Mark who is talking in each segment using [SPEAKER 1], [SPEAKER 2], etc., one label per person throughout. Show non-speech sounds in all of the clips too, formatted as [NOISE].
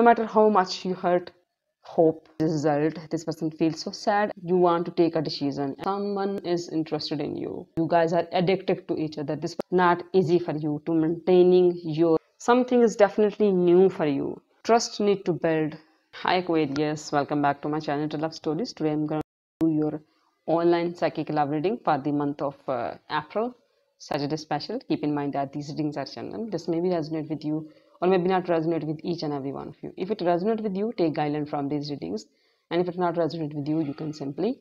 [SPEAKER 1] no matter how much you hurt hope result this person feels so sad you want to take a decision someone is interested in you you guys are addicted to each other this not easy for you to maintaining your something is definitely new for you trust need to build hi aquarius welcome back to my channel to love stories today i'm going to do your online psychic love reading for the month of uh, april saturday special keep in mind that these readings are general this may be resonate with you or maybe not resonate with each and every one of you. If it resonates with you, take guideline from these readings. And if it not resonate with you, you can simply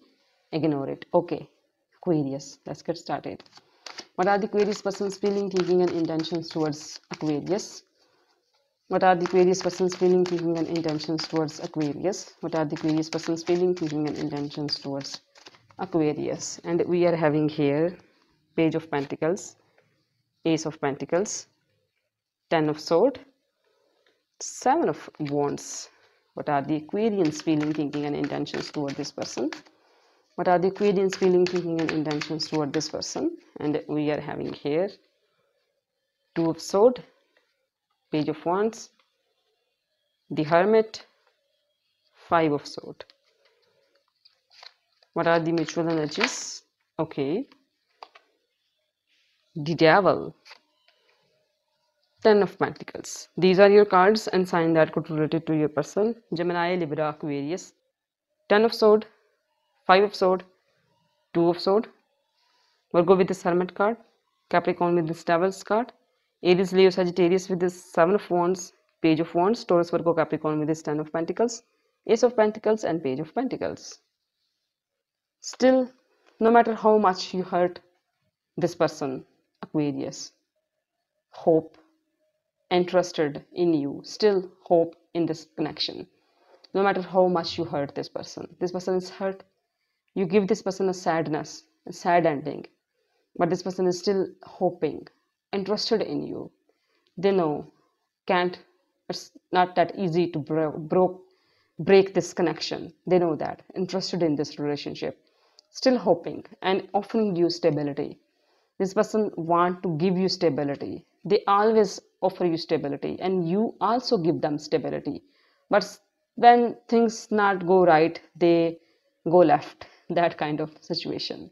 [SPEAKER 1] ignore it. Okay, Aquarius, let's get started. What are the Aquarius person's feeling, thinking and intentions towards Aquarius? What are the Aquarius person's feeling, thinking and intentions towards Aquarius? What are the Aquarius person's feeling, thinking and intentions towards Aquarius? And we are having here Page of Pentacles, Ace of Pentacles, Ten of Sword, seven of wands what are the aquarians feeling thinking and intentions toward this person what are the aquarians feeling thinking and intentions toward this person and we are having here two of sword page of wands the hermit five of sword what are the mutual energies okay the devil 10 of Pentacles. These are your cards and sign that could relate to your person. Gemini, Libra, Aquarius. 10 of Sword, 5 of Sword, 2 of Sword. Virgo with this Hermit card. Capricorn with this Devil's card. Aries, Leo, Sagittarius with this 7 of Wands, Page of Wands. Taurus, Virgo, Capricorn with this 10 of Pentacles. Ace of Pentacles and Page of Pentacles. Still, no matter how much you hurt this person, Aquarius, hope and trusted in you still hope in this connection no matter how much you hurt this person this person is hurt you give this person a sadness a sad ending but this person is still hoping and trusted in you they know can't it's not that easy to bro-, bro- break this connection they know that interested in this relationship still hoping and offering you stability this person want to give you stability they always offer you stability and you also give them stability but when things not go right they go left [LAUGHS] that kind of situation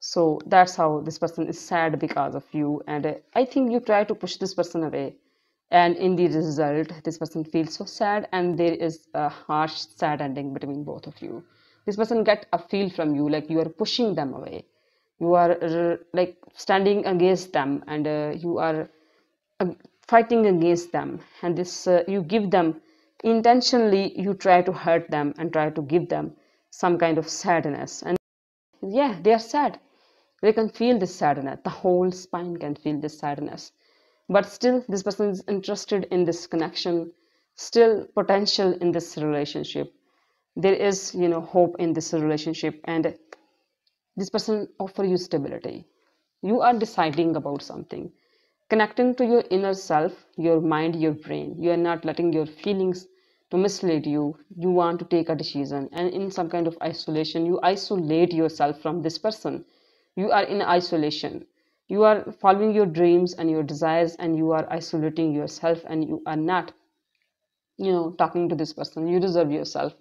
[SPEAKER 1] so that's how this person is sad because of you and uh, i think you try to push this person away and in the result this person feels so sad and there is a harsh sad ending between both of you this person get a feel from you like you are pushing them away you are like standing against them and uh, you are uh, fighting against them and this uh, you give them intentionally you try to hurt them and try to give them some kind of sadness and yeah they are sad they can feel this sadness the whole spine can feel this sadness but still this person is interested in this connection still potential in this relationship there is you know hope in this relationship and this person offer you stability you are deciding about something connecting to your inner self, your mind, your brain. You are not letting your feelings to mislead you. You want to take a decision, and in some kind of isolation, you isolate yourself from this person. You are in isolation. You are following your dreams and your desires, and you are isolating yourself, and you are not, you know, talking to this person. You deserve yourself.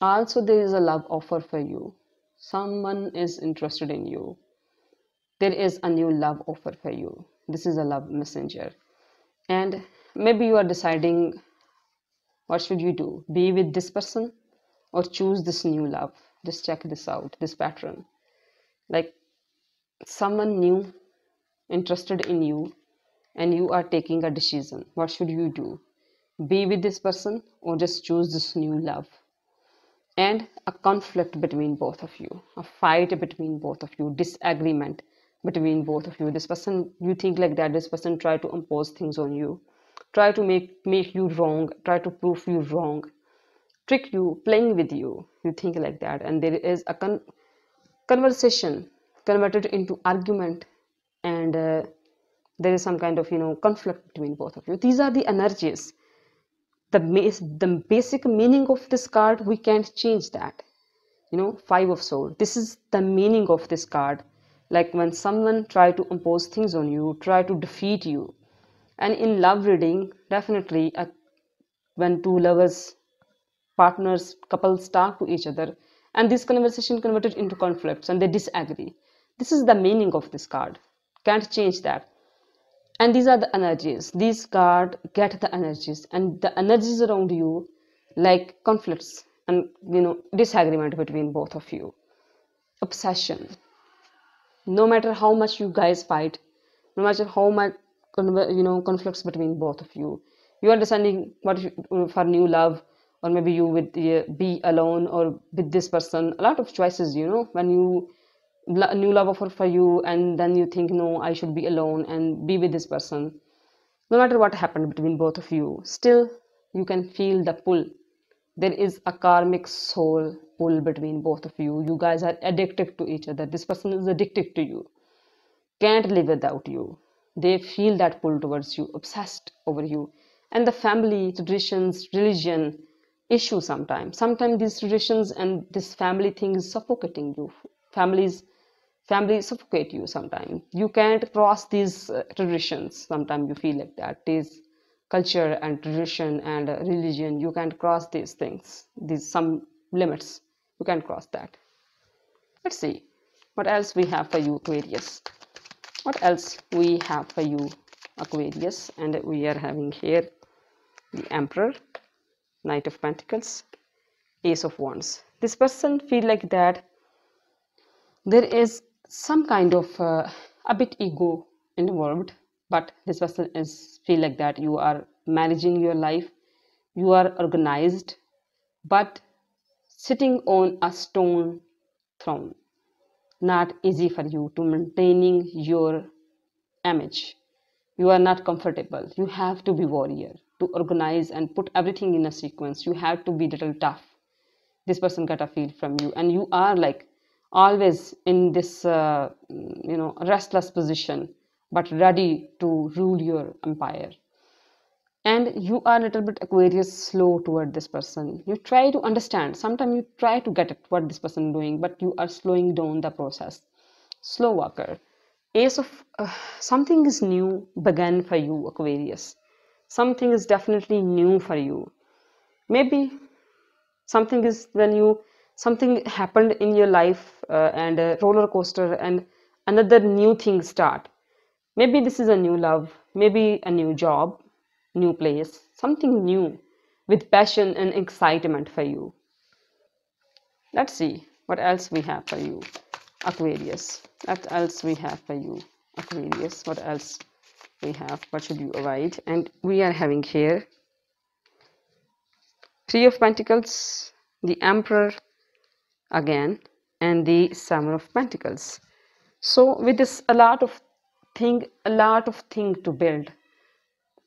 [SPEAKER 1] Also, there is a love offer for you. Someone is interested in you there is a new love offer for you this is a love messenger and maybe you are deciding what should you do be with this person or choose this new love just check this out this pattern like someone new interested in you and you are taking a decision what should you do be with this person or just choose this new love and a conflict between both of you a fight between both of you disagreement between both of you this person you think like that this person try to impose things on you try to make make you wrong try to prove you wrong trick you playing with you you think like that and there is a con- conversation converted into argument and uh, there is some kind of you know conflict between both of you these are the energies the, the basic meaning of this card we can't change that you know five of swords this is the meaning of this card like when someone try to impose things on you try to defeat you and in love reading definitely uh, when two lovers partners couples talk to each other and this conversation converted into conflicts and they disagree this is the meaning of this card can't change that and these are the energies these card get the energies and the energies around you like conflicts and you know disagreement between both of you obsession no matter how much you guys fight no matter how much you know conflicts between both of you you are deciding what for new love or maybe you would be alone or with this person a lot of choices you know when you new love offer for you and then you think no i should be alone and be with this person no matter what happened between both of you still you can feel the pull there is a karmic soul pull between both of you you guys are addicted to each other this person is addicted to you can't live without you they feel that pull towards you obsessed over you and the family traditions religion issue sometimes sometimes these traditions and this family thing is suffocating you families families suffocate you sometimes you can't cross these uh, traditions sometimes you feel like that these culture and tradition and uh, religion you can't cross these things these some limits you can cross that let's see what else we have for you aquarius what else we have for you aquarius and we are having here the emperor knight of pentacles ace of wands this person feel like that there is some kind of uh, a bit ego involved but this person is feel like that you are managing your life you are organized but sitting on a stone throne. Not easy for you to maintaining your image. You are not comfortable. You have to be warrior to organize and put everything in a sequence. You have to be little tough. This person got a feel from you, and you are like always in this uh, you know restless position, but ready to rule your empire and you are a little bit aquarius slow toward this person you try to understand sometimes you try to get it what this person is doing but you are slowing down the process slow walker ace of uh, something is new began for you aquarius something is definitely new for you maybe something is when you something happened in your life uh, and a roller coaster and another new thing start maybe this is a new love maybe a new job new place, something new with passion and excitement for you. Let's see what else we have for you, Aquarius. What else we have for you, Aquarius? What else we have? What should you avoid? And we are having here Three of Pentacles, the Emperor again, and the Seven of Pentacles. So with this, a lot of thing, a lot of thing to build,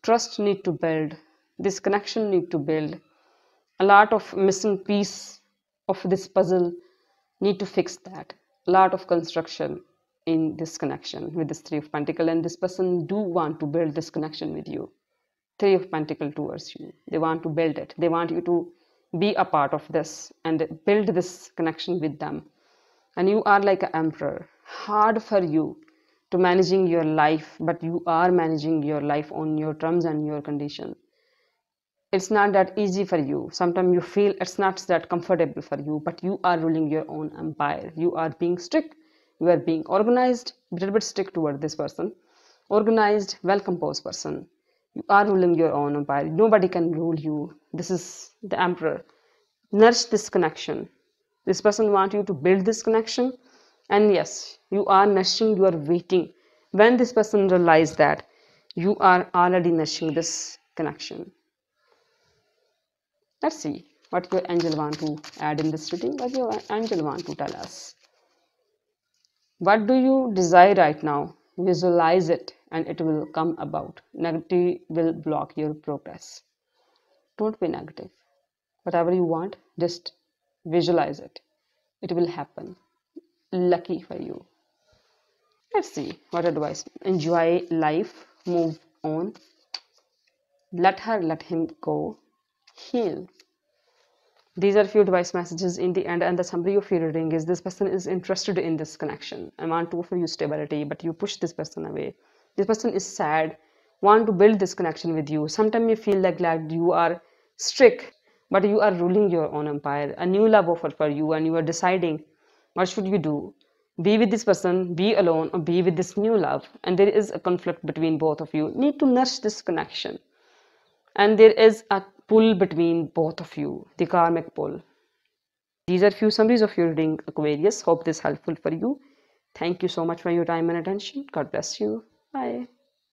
[SPEAKER 1] trust need to build this connection need to build a lot of missing piece of this puzzle need to fix that a lot of construction in this connection with this three of pentacle and this person do want to build this connection with you three of pentacle towards you they want to build it they want you to be a part of this and build this connection with them and you are like an emperor hard for you to managing your life but you are managing your life on your terms and your condition it's not that easy for you sometimes you feel it's not that comfortable for you but you are ruling your own empire you are being strict you are being organized a little bit strict toward this person organized well composed person you are ruling your own empire nobody can rule you this is the emperor nourish this connection this person wants you to build this connection and yes you are nourishing you are waiting when this person realizes that you are already nourishing this connection let's see what your angel want to add in this reading what your angel want to tell us what do you desire right now visualize it and it will come about negative will block your progress don't be negative whatever you want just visualize it it will happen lucky for you let's see what advice enjoy life move on let her let him go heal these are few advice messages in the end and the summary of your reading is this person is interested in this connection and want to offer you stability but you push this person away this person is sad want to build this connection with you sometimes you feel like, like you are strict but you are ruling your own empire a new love offer for you and you are deciding what should you do be with this person be alone or be with this new love and there is a conflict between both of you need to nurse this connection and there is a pull between both of you the karmic pull these are few summaries of your reading aquarius hope this helpful for you thank you so much for your time and attention god bless you bye